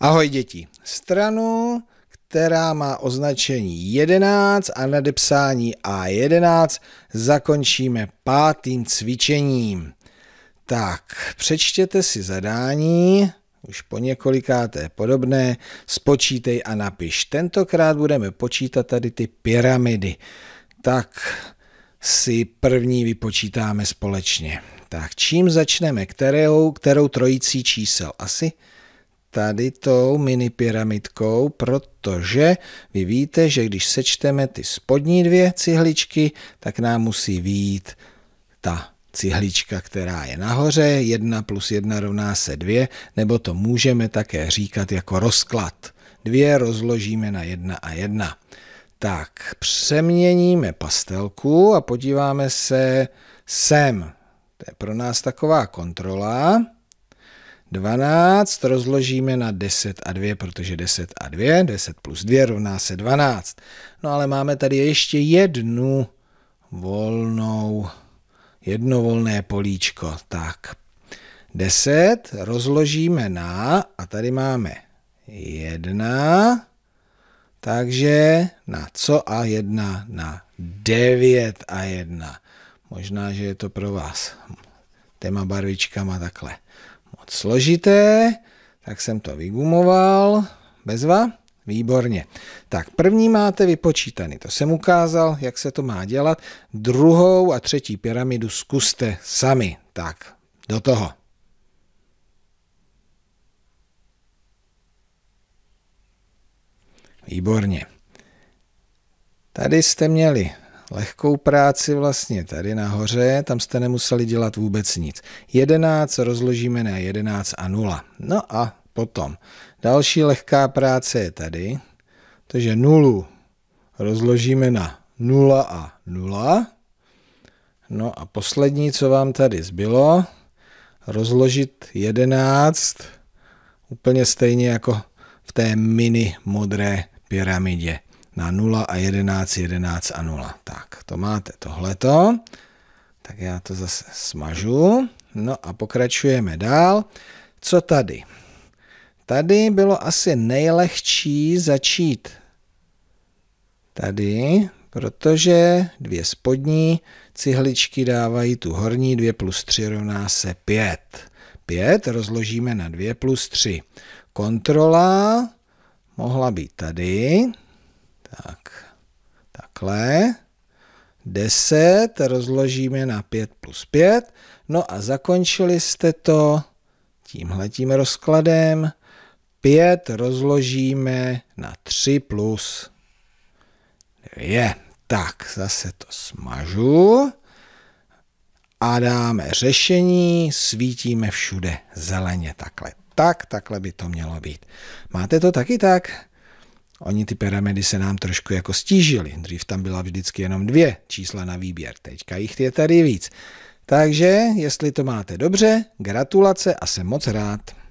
Ahoj děti. Stranu, která má označení 11 a nadepsání A11, zakončíme pátým cvičením. Tak, přečtěte si zadání, už po několikáté podobné, spočítej a napiš. Tentokrát budeme počítat tady ty pyramidy. Tak si první vypočítáme společně. Tak čím začneme? Kterou, kterou trojicí čísel? Asi tady tou mini pyramidkou, protože vy víte, že když sečteme ty spodní dvě cihličky, tak nám musí výjít ta cihlička, která je nahoře, 1 plus 1 rovná se 2, nebo to můžeme také říkat jako rozklad. Dvě rozložíme na 1 a 1. Tak, přeměníme pastelku a podíváme se sem. To je pro nás taková kontrola. 12 rozložíme na 10 a 2, protože 10 a 2, 10 plus 2 rovná se 12. No ale máme tady ještě jednu volnou, jedno volné políčko. Tak, 10 rozložíme na, a tady máme 1, takže na co a 1? Na 9 a 1. Možná, že je to pro vás téma barvičkama takhle moc složité, tak jsem to vygumoval. Bezva? Výborně. Tak první máte vypočítaný, to jsem ukázal, jak se to má dělat. Druhou a třetí pyramidu zkuste sami. Tak, do toho. Výborně. Tady jste měli lehkou práci vlastně tady nahoře, tam jste nemuseli dělat vůbec nic. 11 rozložíme na 11 a 0. No a potom další lehká práce je tady, takže 0 rozložíme na 0 a 0. No a poslední, co vám tady zbylo, rozložit 11 úplně stejně jako v té mini modré pyramidě na 0 a 11, 11 a 0. Tak, to máte tohleto. Tak já to zase smažu. No a pokračujeme dál. Co tady? Tady bylo asi nejlehčí začít tady, protože dvě spodní cihličky dávají tu horní, 2 plus 3 rovná se 5. 5 rozložíme na 2 plus 3. Kontrola mohla být tady, tak, takhle. 10 rozložíme na 5 plus 5. No a zakončili jste to tímhletím rozkladem. 5 rozložíme na 3 plus 2. Tak, zase to smažu a dáme řešení, svítíme všude zeleně takhle. Tak, takhle by to mělo být. Máte to taky tak? Oni ty pyramidy se nám trošku jako stížily. Dřív tam byla vždycky jenom dvě čísla na výběr, teďka jich je tady víc. Takže, jestli to máte dobře, gratulace a jsem moc rád.